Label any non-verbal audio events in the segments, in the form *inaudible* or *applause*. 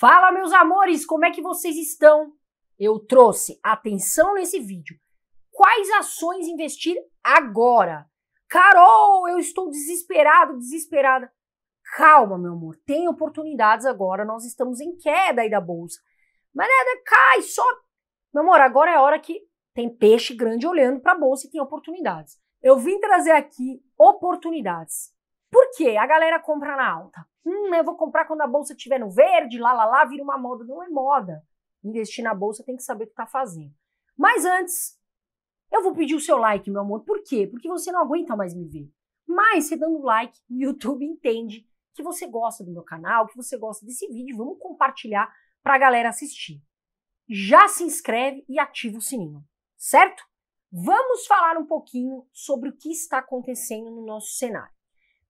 Fala, meus amores, como é que vocês estão? Eu trouxe atenção nesse vídeo. Quais ações investir agora? Carol, eu estou desesperado, desesperada. Calma, meu amor, tem oportunidades agora. Nós estamos em queda aí da bolsa. Mas nada né, né, cai, só. Meu amor, agora é a hora que tem peixe grande olhando para a bolsa e tem oportunidades. Eu vim trazer aqui oportunidades. Por quê? A galera compra na alta. Hum, eu vou comprar quando a bolsa estiver no verde, lá, lá, lá, vira uma moda. Não é moda. Investir na bolsa tem que saber o que está fazendo. Mas antes, eu vou pedir o seu like, meu amor. Por quê? Porque você não aguenta mais me ver. Mas você dando like, o YouTube entende que você gosta do meu canal, que você gosta desse vídeo. Vamos compartilhar para a galera assistir. Já se inscreve e ativa o sininho, certo? Vamos falar um pouquinho sobre o que está acontecendo no nosso cenário.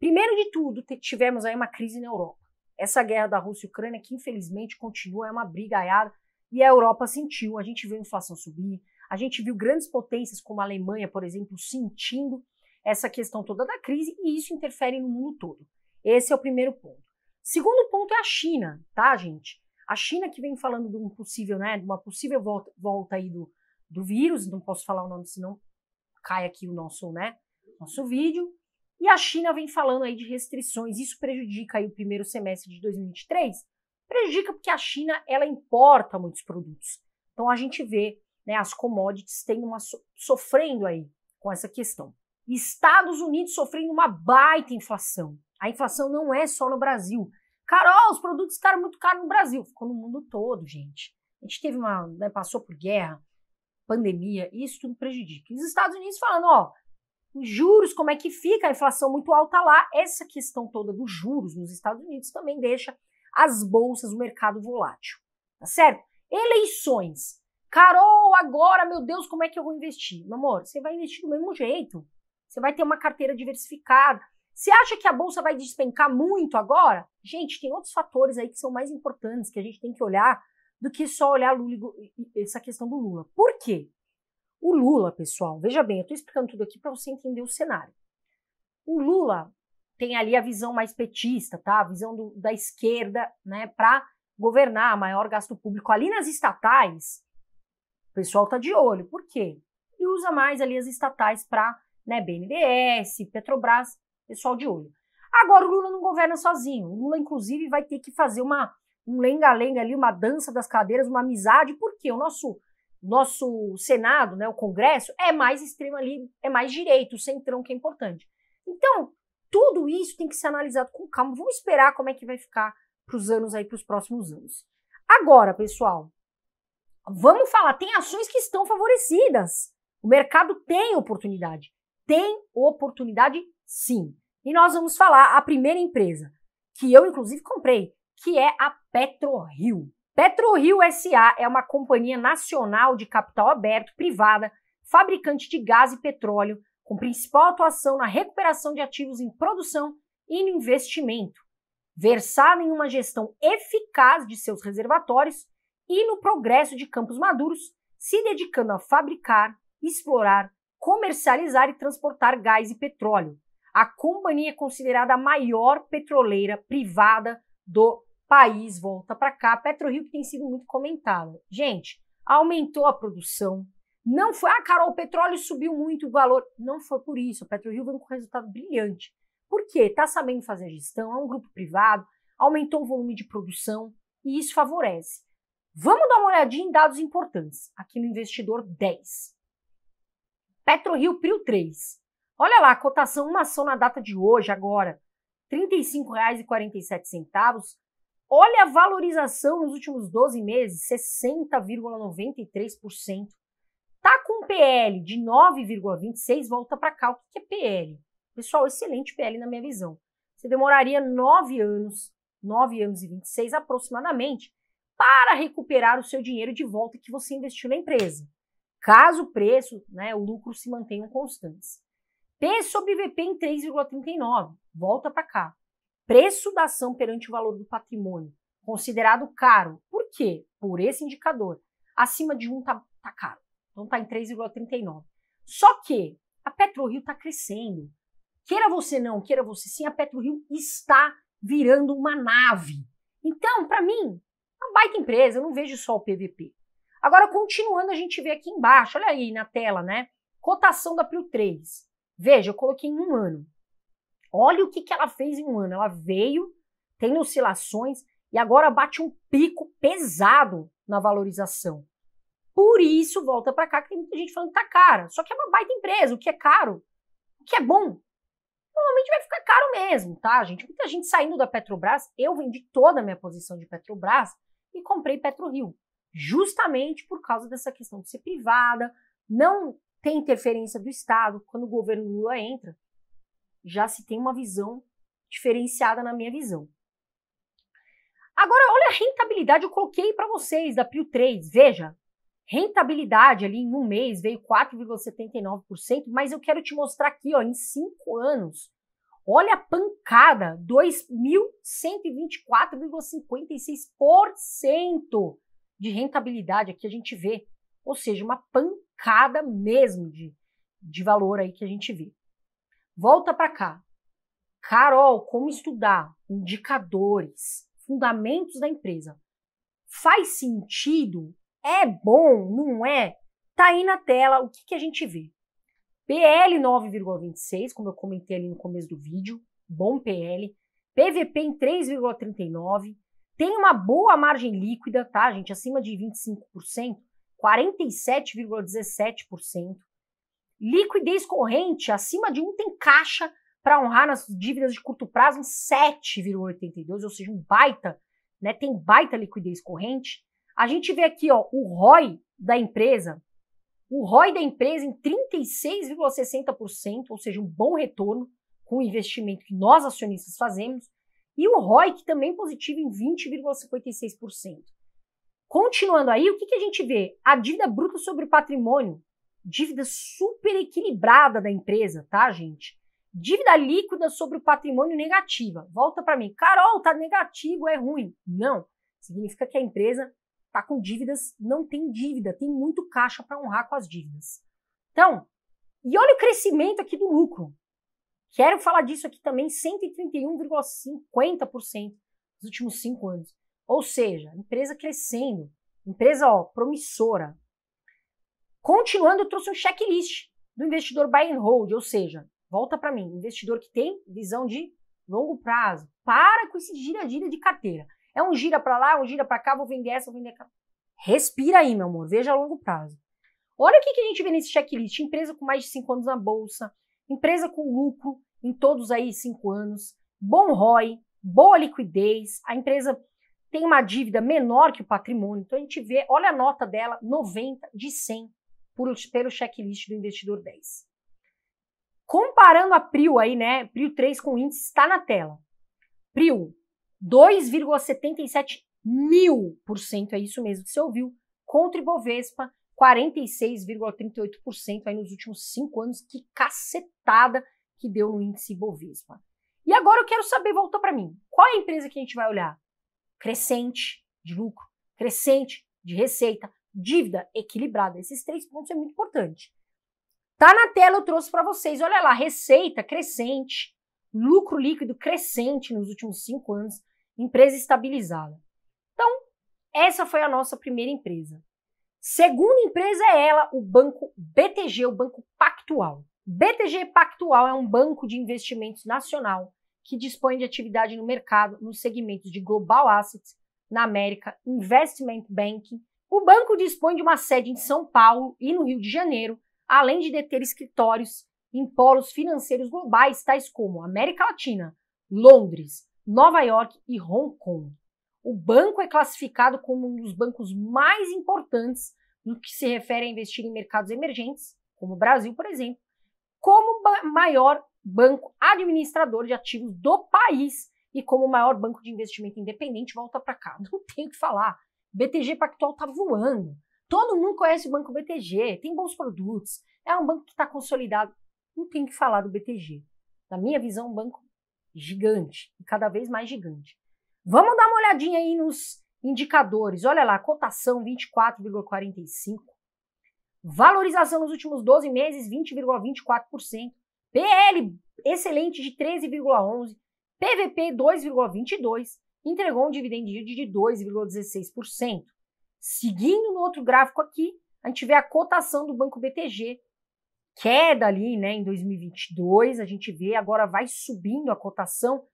Primeiro de tudo, tivemos aí uma crise na Europa. Essa guerra da Rússia e Ucrânia, que infelizmente continua, é uma briga aiada e a Europa sentiu. A gente viu a inflação subir, a gente viu grandes potências como a Alemanha, por exemplo, sentindo essa questão toda da crise e isso interfere no mundo todo. Esse é o primeiro ponto. Segundo ponto é a China, tá, gente? A China que vem falando de um possível, né, de uma possível volta, volta aí do, do vírus, não posso falar o nome senão cai aqui o nosso, né, nosso vídeo e a China vem falando aí de restrições, isso prejudica aí o primeiro semestre de 2023? Prejudica porque a China, ela importa muitos produtos. Então a gente vê, né, as commodities têm uma so sofrendo aí com essa questão. Estados Unidos sofrendo uma baita inflação. A inflação não é só no Brasil. Carol, os produtos ficaram muito caros no Brasil. Ficou no mundo todo, gente. A gente teve uma. Né, passou por guerra, pandemia, e isso tudo prejudica. E os Estados Unidos falando, ó, os juros, como é que fica? A inflação muito alta lá. Essa questão toda dos juros nos Estados Unidos também deixa as bolsas, o mercado volátil. Tá certo? Eleições. Carol, agora, meu Deus, como é que eu vou investir? Meu amor, você vai investir do mesmo jeito. Você vai ter uma carteira diversificada. Você acha que a bolsa vai despencar muito agora? Gente, tem outros fatores aí que são mais importantes que a gente tem que olhar do que só olhar Lula, essa questão do Lula. Por quê? O Lula, pessoal, veja bem, eu estou explicando tudo aqui para você entender o cenário. O Lula tem ali a visão mais petista, tá? A visão do, da esquerda, né, para governar, maior gasto público ali nas estatais. O pessoal tá de olho. Por quê? Ele usa mais ali as estatais para, né, BNDES, Petrobras, pessoal de olho. Agora o Lula não governa sozinho. O Lula inclusive vai ter que fazer uma um lenga-lenga ali, uma dança das cadeiras, uma amizade, porque o nosso nosso Senado, né, o Congresso, é mais extremo ali, é mais direito, o centrão que é importante. Então, tudo isso tem que ser analisado com calma. Vamos esperar como é que vai ficar para os anos aí, para os próximos anos. Agora, pessoal, vamos falar, tem ações que estão favorecidas. O mercado tem oportunidade. Tem oportunidade sim. E nós vamos falar a primeira empresa que eu inclusive comprei, que é a PetroRio. PetroRio SA é uma companhia nacional de capital aberto privada, fabricante de gás e petróleo, com principal atuação na recuperação de ativos em produção e no investimento, versada em uma gestão eficaz de seus reservatórios e no progresso de campos maduros, se dedicando a fabricar, explorar, comercializar e transportar gás e petróleo. A companhia é considerada a maior petroleira privada do país volta para cá. Rio que tem sido muito comentado. Gente, aumentou a produção. Não foi, ah, Carol, o petróleo subiu muito o valor. Não foi por isso. A Rio vem com um resultado brilhante. Por quê? Está sabendo fazer gestão, é um grupo privado, aumentou o volume de produção e isso favorece. Vamos dar uma olhadinha em dados importantes aqui no investidor 10. Rio Prio 3. Olha lá, a cotação uma ação na data de hoje, agora, R$ 35,47 Olha a valorização nos últimos 12 meses, 60,93%. Tá com PL de 9,26, volta para cá. O que é PL? Pessoal, excelente PL na minha visão. Você demoraria 9 anos, 9 anos e 26 aproximadamente, para recuperar o seu dinheiro de volta que você investiu na empresa. Caso o preço, né, o lucro se mantenham constantes. P sobre VP em 3,39, volta para cá preço da ação perante o valor do patrimônio, considerado caro. Por quê? Por esse indicador. Acima de 1 está tá caro. Então está em 3,39. Só que a PetroRio está crescendo. Queira você não, queira você sim, a PetroRio está virando uma nave. Então, para mim, é uma baita empresa, eu não vejo só o PVP. Agora, continuando, a gente vê aqui embaixo, olha aí na tela, né? Cotação da Prio 3. Veja, eu coloquei em um ano. Olha o que, que ela fez em um ano. Ela veio, tem oscilações e agora bate um pico pesado na valorização. Por isso volta para cá que tem muita gente falando que tá cara. Só que é uma baita empresa, o que é caro, o que é bom. Normalmente vai ficar caro mesmo, tá, gente? Muita gente saindo da Petrobras, eu vendi toda a minha posição de Petrobras e comprei PetroRio, justamente por causa dessa questão de ser privada, não ter interferência do Estado. Quando o governo Lula entra, já se tem uma visão diferenciada na minha visão. Agora, olha a rentabilidade, eu coloquei para vocês da Pio 3, veja, rentabilidade ali em um mês veio 4,79%, mas eu quero te mostrar aqui, ó, em cinco anos, olha a pancada, 2.124,56% de rentabilidade aqui a gente vê, ou seja, uma pancada mesmo de, de valor aí que a gente vê. Volta para cá. Carol, como estudar indicadores, fundamentos da empresa? Faz sentido? É bom? Não é? Tá aí na tela o que, que a gente vê. PL 9,26, como eu comentei ali no começo do vídeo, bom PL. PVP em 3,39. Tem uma boa margem líquida, tá, gente? Acima de 25%, 47,17%. Liquidez corrente acima de um tem caixa para honrar nas dívidas de curto prazo em 7,82, ou seja, um baita, né? Tem baita liquidez corrente. A gente vê aqui, ó, o ROI da empresa, o ROI da empresa em 36,60%, ou seja, um bom retorno com o investimento que nós acionistas fazemos, e o ROI que também é positivo em 20,56%. Continuando aí, o que, que a gente vê? A dívida bruta sobre patrimônio dívida super equilibrada da empresa, tá, gente? Dívida líquida sobre o patrimônio negativa. Volta para mim. Carol, tá negativo, é ruim. Não. Significa que a empresa tá com dívidas, não tem dívida, tem muito caixa para honrar com as dívidas. Então, e olha o crescimento aqui do lucro. Quero falar disso aqui também, 131,50% nos últimos cinco anos. Ou seja, empresa crescendo, empresa ó, promissora, Continuando, eu trouxe um checklist do investidor buy and hold, ou seja, volta para mim, investidor que tem visão de longo prazo. Para com esse gira-gira de carteira. É um gira para lá, um gira para cá, vou vender essa, vou vender aquela. Respira aí, meu amor, veja a longo prazo. Olha o que, que a gente vê nesse checklist: empresa com mais de 5 anos na bolsa, empresa com lucro em todos aí 5 anos, bom ROI, boa liquidez, a empresa tem uma dívida menor que o patrimônio. Então a gente vê, olha a nota dela, 90 de 100 por, pelo checklist do investidor 10. Comparando a PRIO aí, né? PRIO 3 com o índice está na tela. PRIO, 2,77 mil por cento, é isso mesmo que você ouviu, contra o Ibovespa, 46,38% aí nos últimos cinco anos. Que cacetada que deu no índice Ibovespa. E agora eu quero saber, voltou para mim, qual é a empresa que a gente vai olhar? Crescente de lucro, crescente de receita, dívida equilibrada. Esses três pontos é muito importante. Tá na tela, eu trouxe para vocês. Olha lá, receita crescente, lucro líquido crescente nos últimos cinco anos, empresa estabilizada. Então, essa foi a nossa primeira empresa. Segunda empresa é ela, o Banco BTG, o Banco Pactual. BTG Pactual é um banco de investimentos nacional que dispõe de atividade no mercado nos segmentos de Global Assets, na América, Investment Banking o banco dispõe de uma sede em São Paulo e no Rio de Janeiro, além de deter escritórios em polos financeiros globais, tais como América Latina, Londres, Nova York e Hong Kong. O banco é classificado como um dos bancos mais importantes no que se refere a investir em mercados emergentes, como o Brasil, por exemplo, como maior banco administrador de ativos do país e como o maior banco de investimento independente, volta para cá. *laughs* Não tenho o que falar. BTG Pactual está voando. Todo mundo conhece o Banco BTG, tem bons produtos, é um banco que está consolidado. Não tem que falar do BTG. Na minha visão, é um banco gigante, e cada vez mais gigante. Vamos dar uma olhadinha aí nos indicadores. Olha lá, cotação 24,45. Valorização nos últimos 12 meses, 20,24%. PL excelente de 13,11. PVP 2,22 entregou um dividend yield de 2,16%. Seguindo no outro gráfico aqui, a gente vê a cotação do Banco BTG. Queda ali né, em 2022, a gente vê agora vai subindo a cotação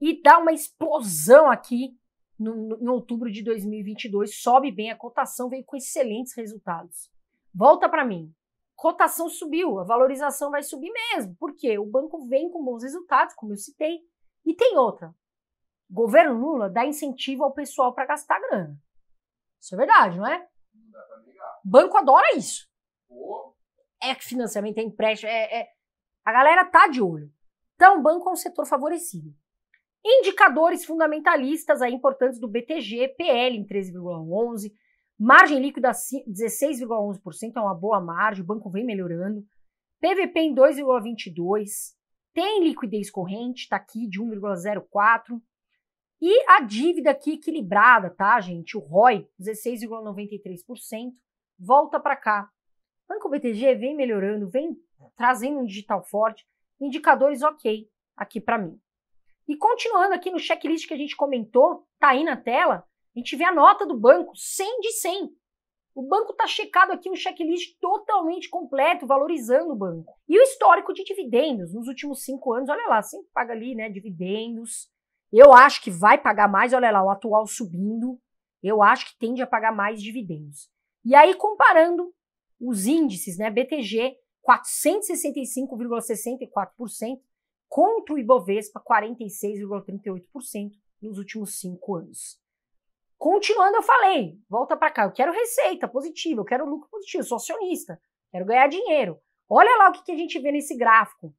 e dá uma explosão aqui no, no, em outubro de 2022. Sobe bem a cotação, veio com excelentes resultados. Volta para mim. Cotação subiu, a valorização vai subir mesmo, porque o banco vem com bons resultados, como eu citei. E tem outra, governo Lula dá incentivo ao pessoal para gastar grana. Isso é verdade, não é? Não dá Banco adora isso. É financiamento, é empréstimo, é, é... A galera tá de olho. Então, banco é um setor favorecido. Indicadores fundamentalistas aí importantes do BTG, PL em 13,11%, margem líquida 16,11%, é uma boa margem, o banco vem melhorando, PVP em 2,22%, tem liquidez corrente, está aqui de 1,04%, e a dívida aqui equilibrada, tá, gente? O ROI, 16,93%, volta para cá. O Banco BTG vem melhorando, vem trazendo um digital forte, indicadores ok aqui para mim. E continuando aqui no checklist que a gente comentou, tá aí na tela, a gente vê a nota do banco, 100 de 100. O banco está checado aqui um checklist totalmente completo, valorizando o banco. E o histórico de dividendos nos últimos cinco anos, olha lá, sempre paga ali, né, dividendos, eu acho que vai pagar mais, olha lá, o atual subindo, eu acho que tende a pagar mais dividendos. E aí, comparando os índices, né, BTG 465,64% contra o Ibovespa 46,38% nos últimos cinco anos. Continuando, eu falei, volta para cá, eu quero receita positiva, eu quero lucro positivo, eu sou acionista, quero ganhar dinheiro. Olha lá o que, que a gente vê nesse gráfico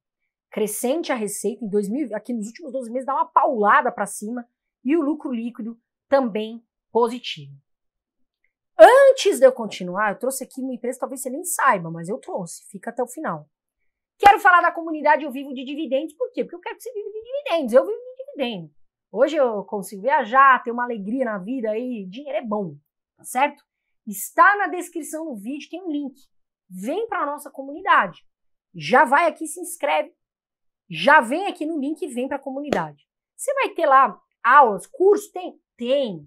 crescente a receita em 2000, aqui nos últimos 12 meses dá uma paulada para cima e o lucro líquido também positivo. Antes de eu continuar, eu trouxe aqui uma empresa, talvez você nem saiba, mas eu trouxe, fica até o final. Quero falar da comunidade Eu Vivo de Dividendos, por quê? Porque eu quero que você viva de dividendos, eu vivo de dividendos. Hoje eu consigo viajar, ter uma alegria na vida aí, dinheiro é bom, tá certo? Está na descrição do vídeo, tem um link. Vem para a nossa comunidade. Já vai aqui, se inscreve, já vem aqui no link e vem para a comunidade. Você vai ter lá aulas, curso? Tem? Tem.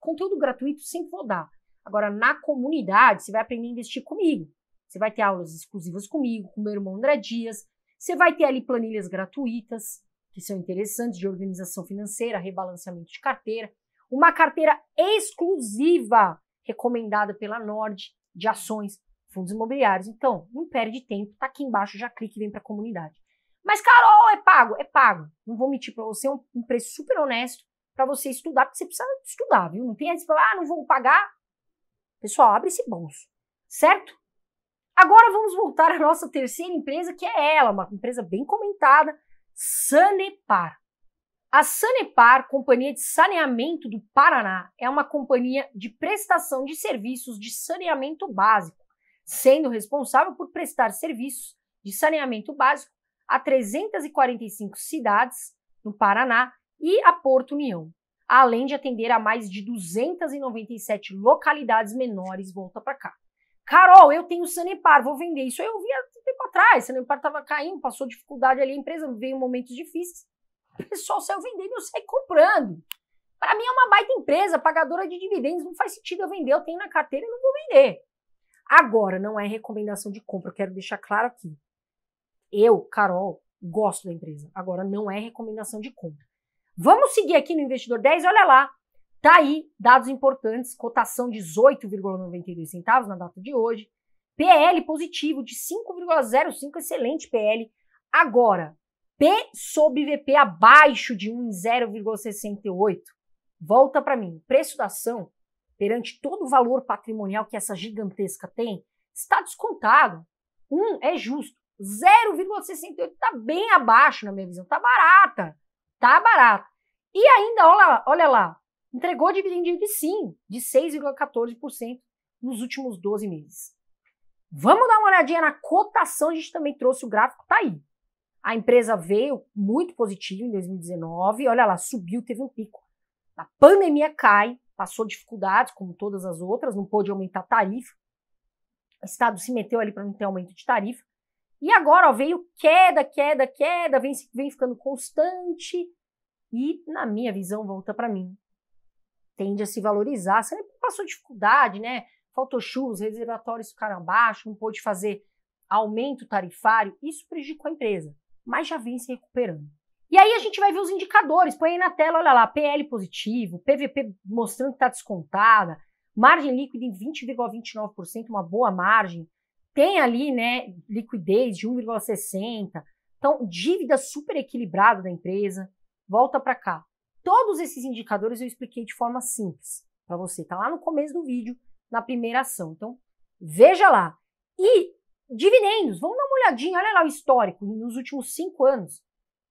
Conteúdo gratuito sempre vou dar. Agora, na comunidade, você vai aprender a investir comigo. Você vai ter aulas exclusivas comigo, com meu irmão André Dias. Você vai ter ali planilhas gratuitas, que são interessantes, de organização financeira, rebalanceamento de carteira. Uma carteira exclusiva, recomendada pela Nord, de ações, fundos imobiliários. Então, não perde tempo, tá aqui embaixo, já clique e vem para a comunidade. Mas, Carol, é pago? É pago. Não vou mentir para você, é um, um preço super honesto para você estudar, porque você precisa estudar, viu? Não tem falar, ah, não vou pagar. Pessoal, abre esse bolso, certo? Agora vamos voltar à nossa terceira empresa, que é ela, uma empresa bem comentada, Sanepar. A Sanepar, Companhia de Saneamento do Paraná, é uma companhia de prestação de serviços de saneamento básico, sendo responsável por prestar serviços de saneamento básico a 345 cidades no Paraná e a Porto União, além de atender a mais de 297 localidades menores volta para cá. Carol, eu tenho Sanepar, vou vender. Isso eu vi há um tempo atrás. Sanepar estava caindo, passou dificuldade ali, a empresa veio momentos difíceis. O pessoal saiu vendendo, eu saí comprando. Para mim é uma baita empresa, pagadora de dividendos, não faz sentido eu vender, eu tenho na carteira e não vou vender. Agora, não é recomendação de compra, eu quero deixar claro aqui. Eu, Carol, gosto da empresa. Agora, não é recomendação de compra. Vamos seguir aqui no Investidor 10, olha lá. Tá aí, dados importantes, cotação 18,92 centavos na data de hoje. PL positivo de 5,05, excelente PL. Agora, P sobre VP abaixo de 1 em Volta para mim, preço da ação perante todo o valor patrimonial que essa gigantesca tem, está descontado. Um é justo. 0,68 está bem abaixo, na minha visão. Está barata. Está barata. E ainda, olha lá, olha lá entregou dividendo de sim, de 6,14% nos últimos 12 meses. Vamos dar uma olhadinha na cotação, a gente também trouxe o gráfico, tá aí. A empresa veio muito positiva em 2019, olha lá, subiu, teve um pico. A pandemia cai, passou dificuldades, como todas as outras, não pôde aumentar a tarifa. O Estado se meteu ali para não ter aumento de tarifa. E agora ó, veio queda, queda, queda, vem, vem ficando constante e, na minha visão, volta para mim. Tende a se valorizar. Você passou dificuldade, né? Faltou chuvas, reservatórios ficaram baixos, não pôde fazer aumento tarifário. Isso prejudicou a empresa, mas já vem se recuperando. E aí a gente vai ver os indicadores. Põe aí na tela, olha lá, PL positivo, PVP mostrando que está descontada, margem líquida em 20,29%, uma boa margem tem ali né, liquidez de 1,60, então dívida super equilibrada da empresa, volta para cá. Todos esses indicadores eu expliquei de forma simples para você, tá lá no começo do vídeo, na primeira ação. Então, veja lá. E dividendos, vamos dar uma olhadinha, olha lá o histórico, nos últimos cinco anos.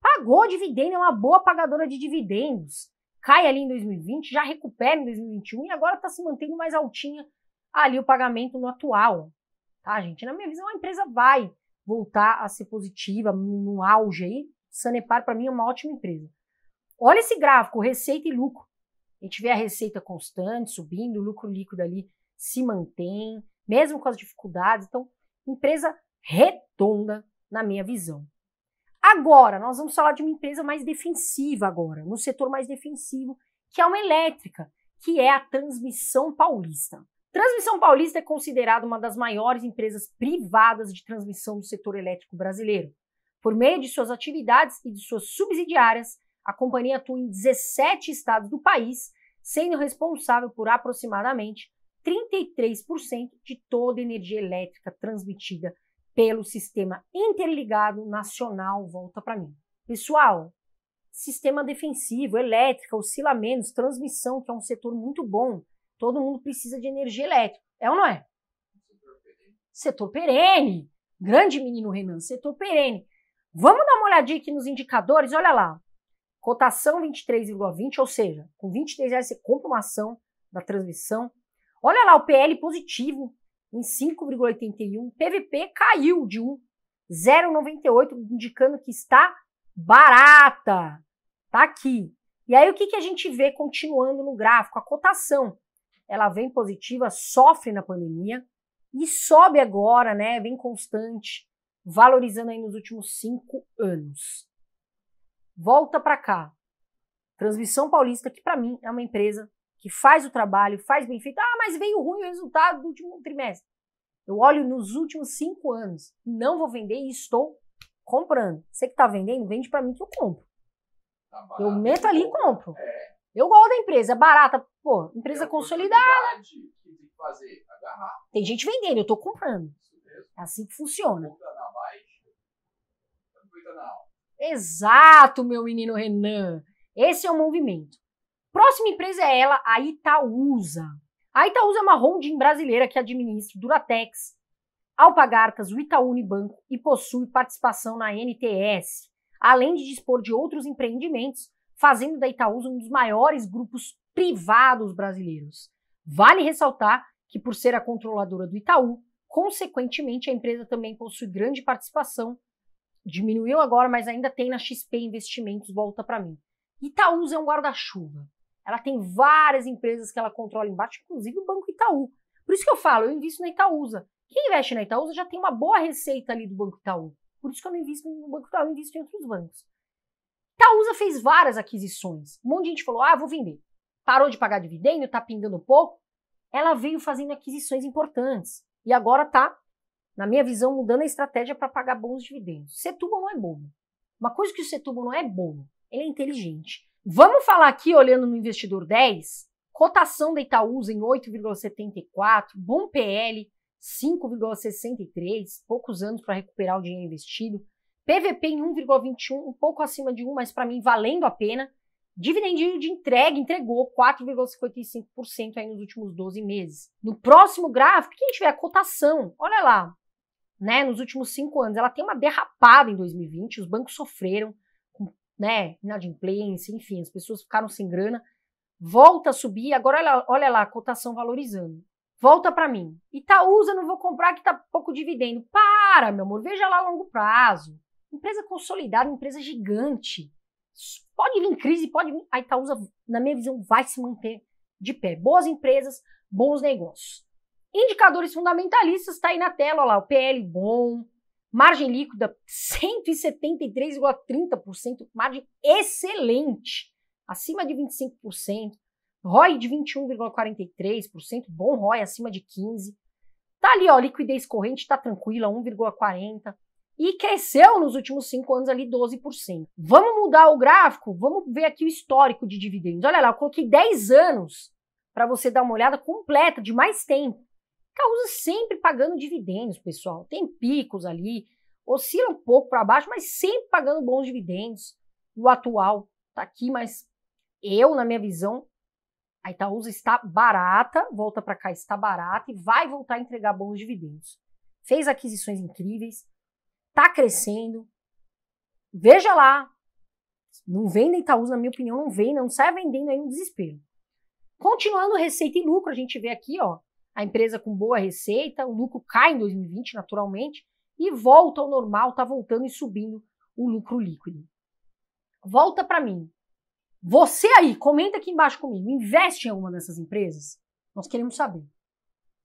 Pagou dividendo, é uma boa pagadora de dividendos. Cai ali em 2020, já recupera em 2021 e agora está se mantendo mais altinha ali o pagamento no atual. Tá, gente? Na minha visão, a empresa vai voltar a ser positiva, no auge aí. Sanepar, para mim, é uma ótima empresa. Olha esse gráfico, receita e lucro. A gente vê a receita constante, subindo, o lucro líquido ali se mantém, mesmo com as dificuldades. Então, empresa redonda, na minha visão. Agora, nós vamos falar de uma empresa mais defensiva agora, no setor mais defensivo, que é uma elétrica, que é a Transmissão Paulista. Transmissão Paulista é considerada uma das maiores empresas privadas de transmissão do setor elétrico brasileiro. Por meio de suas atividades e de suas subsidiárias, a companhia atua em 17 estados do país, sendo responsável por aproximadamente 33% de toda a energia elétrica transmitida pelo Sistema Interligado Nacional. Volta para mim. Pessoal, sistema defensivo, elétrica, oscilamentos, menos, transmissão, que é um setor muito bom Todo mundo precisa de energia elétrica. É ou não é? Setor perene. Grande menino Renan, setor perene. Vamos dar uma olhadinha aqui nos indicadores, olha lá. Cotação 23,20, ou seja, com 23 reais você compra uma ação da transmissão. Olha lá, o PL positivo em 5,81. PVP caiu de 1, indicando que está barata. Tá aqui. E aí o que, que a gente vê continuando no gráfico? A cotação ela vem positiva, sofre na pandemia e sobe agora, né? Vem constante, valorizando aí nos últimos cinco anos. Volta para cá. Transmissão Paulista, que para mim é uma empresa que faz o trabalho, faz bem feito. Ah, mas veio ruim o resultado do último trimestre. Eu olho nos últimos cinco anos, não vou vender e estou comprando. Você que está vendendo, vende para mim que eu compro. Tá eu meto ali e compro. É. Eu gosto da empresa, é barata, pô, empresa é consolidada. Que tem, que fazer, agarrar. tem gente vendendo, eu tô comprando. É assim que funciona. Exato, meu menino Renan. Esse é o movimento. Próxima empresa é ela, a Itaúsa. A Itaúsa é uma holding brasileira que administra Duratex, Alpagartas, o Itaú Unibanco e possui participação na NTS, além de dispor de outros empreendimentos fazendo da Itaúsa um dos maiores grupos privados brasileiros. Vale ressaltar que, por ser a controladora do Itaú, consequentemente a empresa também possui grande participação. Diminuiu agora, mas ainda tem na XP Investimentos, volta para mim. Itaúsa é um guarda-chuva. Ela tem várias empresas que ela controla embaixo, inclusive o Banco Itaú. Por isso que eu falo, eu invisto na Itaúsa. Quem investe na Itaúsa já tem uma boa receita ali do Banco Itaú. Por isso que eu não invisto no Banco Itaú, eu invisto em outros bancos. Itaúsa tá, fez várias aquisições. Um monte de gente falou: ah, vou vender. Parou de pagar dividendo, tá pingando pouco. Ela veio fazendo aquisições importantes. E agora tá, na minha visão, mudando a estratégia para pagar bons dividendos. Setúbal não é bom. Uma coisa que o Setúbal não é bom, ele é inteligente. Vamos falar aqui, olhando no investidor 10, cotação da Itaúsa em 8,74, bom PL 5,63, poucos anos para recuperar o dinheiro investido. PVP em 1,21, um pouco acima de 1, mas para mim valendo a pena. Dividendinho de entrega entregou 4,55% aí nos últimos 12 meses. No próximo gráfico, quem tiver a cotação. Olha lá, né, nos últimos cinco anos, ela tem uma derrapada em 2020, os bancos sofreram com, né, inadimplência, enfim, as pessoas ficaram sem grana. Volta a subir, agora olha, olha lá, a cotação valorizando. Volta para mim. Itaúsa, não vou comprar que tá pouco dividendo. Para, meu amor, veja lá a longo prazo. Empresa consolidada, empresa gigante. Pode vir crise, pode vir. A Itaúsa, tá, na minha visão, vai se manter de pé. Boas empresas, bons negócios. Indicadores fundamentalistas está aí na tela, olha lá, o PL bom, margem líquida 173,30%, margem excelente, acima de 25%, ROI de 21,43%, bom ROI acima de 15%. Tá ali, ó, liquidez corrente está tranquila, 1,40% e cresceu nos últimos cinco anos ali 12%. Vamos mudar o gráfico? Vamos ver aqui o histórico de dividendos. Olha lá, eu coloquei 10 anos para você dar uma olhada completa de mais tempo. Causa sempre pagando dividendos, pessoal. Tem picos ali, oscila um pouco para baixo, mas sempre pagando bons dividendos. O atual está aqui, mas eu, na minha visão, a Itaúsa está barata, volta para cá, está barata e vai voltar a entregar bons dividendos. Fez aquisições incríveis, está crescendo. Veja lá. Não venda Itaúsa, na minha opinião, não vem, não sai vendendo aí no desespero. Continuando receita e lucro, a gente vê aqui, ó, a empresa com boa receita, o lucro cai em 2020, naturalmente, e volta ao normal, tá voltando e subindo o lucro líquido. Volta para mim. Você aí, comenta aqui embaixo comigo, investe em alguma dessas empresas? Nós queremos saber.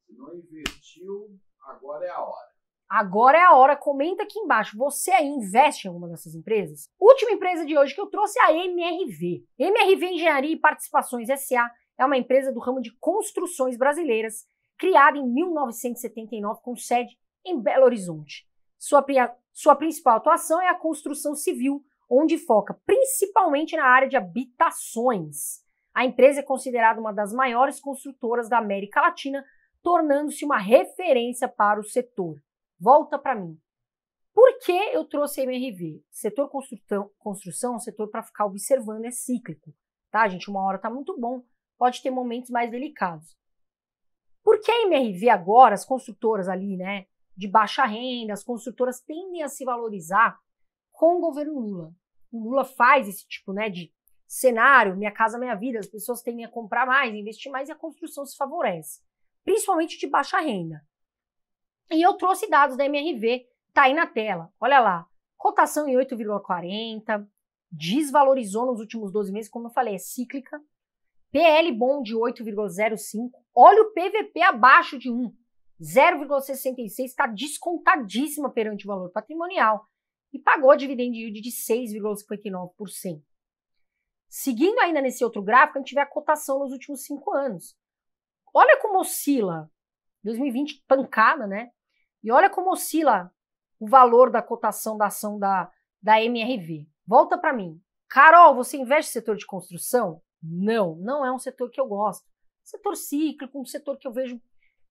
Se não investiu, agora é a hora. Agora é a hora, comenta aqui embaixo. Você aí investe em alguma dessas empresas? Última empresa de hoje que eu trouxe é a MRV. MRV Engenharia e Participações SA é uma empresa do ramo de construções brasileiras, criada em 1979 com sede em Belo Horizonte. Sua, sua principal atuação é a construção civil, onde foca principalmente na área de habitações. A empresa é considerada uma das maiores construtoras da América Latina, tornando-se uma referência para o setor volta para mim. Por que eu trouxe a MRV? Setor construção, construção é um setor para ficar observando, é cíclico. Tá, gente? Uma hora está muito bom, pode ter momentos mais delicados. Por que a MRV agora, as construtoras ali, né, de baixa renda, as construtoras tendem a se valorizar com o governo Lula? O Lula faz esse tipo, né, de cenário, minha casa, minha vida, as pessoas tendem a comprar mais, investir mais e a construção se favorece, principalmente de baixa renda. E eu trouxe dados da MRV, tá aí na tela. Olha lá. Cotação em 8,40, desvalorizou nos últimos 12 meses, como eu falei, é cíclica. PL bom de 8,05. Olha o PVP abaixo de 1. 0,66 está descontadíssima perante o valor patrimonial e pagou dividend yield de 6,59%. Seguindo ainda nesse outro gráfico, a gente vê a cotação nos últimos cinco anos. Olha como oscila. 2020, pancada, né? E olha como oscila o valor da cotação da ação da, da MRV. Volta para mim. Carol, você investe no setor de construção? Não, não é um setor que eu gosto. Setor cíclico, um setor que eu vejo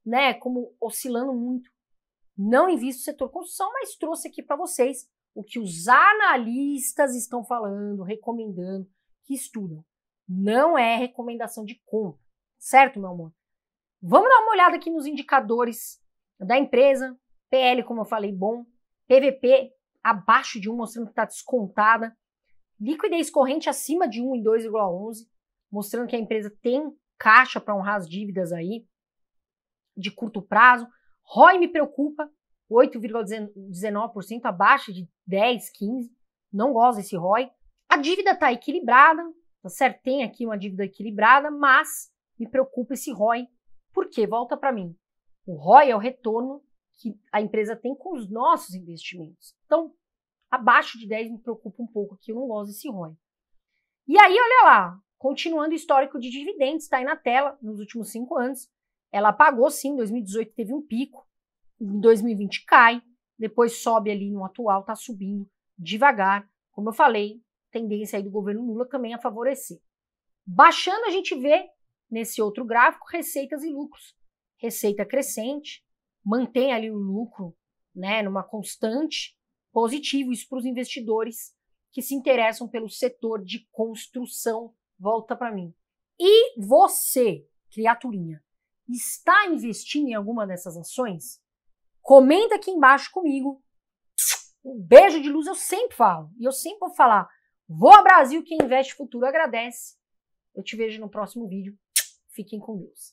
né, como oscilando muito. Não invisto no setor construção, mas trouxe aqui para vocês o que os analistas estão falando, recomendando, que estudam. Não é recomendação de compra, certo, meu amor? Vamos dar uma olhada aqui nos indicadores da empresa, PL, como eu falei, bom. PVP abaixo de 1, mostrando que está descontada. Liquidez corrente acima de 1 em 2,11, mostrando que a empresa tem caixa para honrar as dívidas aí de curto prazo. ROI me preocupa, 8,19%, abaixo de 10, 15. Não gosto desse ROI. A dívida está equilibrada, tá certo? Tem aqui uma dívida equilibrada, mas me preocupa esse ROI. Por quê? Volta para mim. O ROI é o retorno que a empresa tem com os nossos investimentos. Então, abaixo de 10 me preocupa um pouco, que eu não gosto desse ROI. E aí, olha lá, continuando o histórico de dividendos, está aí na tela, nos últimos cinco anos. Ela pagou sim, em 2018 teve um pico, em 2020 cai, depois sobe ali no atual, está subindo devagar. Como eu falei, tendência aí do governo Lula também a favorecer. Baixando, a gente vê nesse outro gráfico receitas e lucros. Receita crescente, mantém ali o lucro, né, numa constante positivo, isso para os investidores que se interessam pelo setor de construção, volta para mim. E você, criaturinha, está investindo em alguma dessas ações? Comenta aqui embaixo comigo. Um beijo de luz eu sempre falo, e eu sempre vou falar. Vou a Brasil, quem investe futuro agradece. Eu te vejo no próximo vídeo. Fiquem com Deus.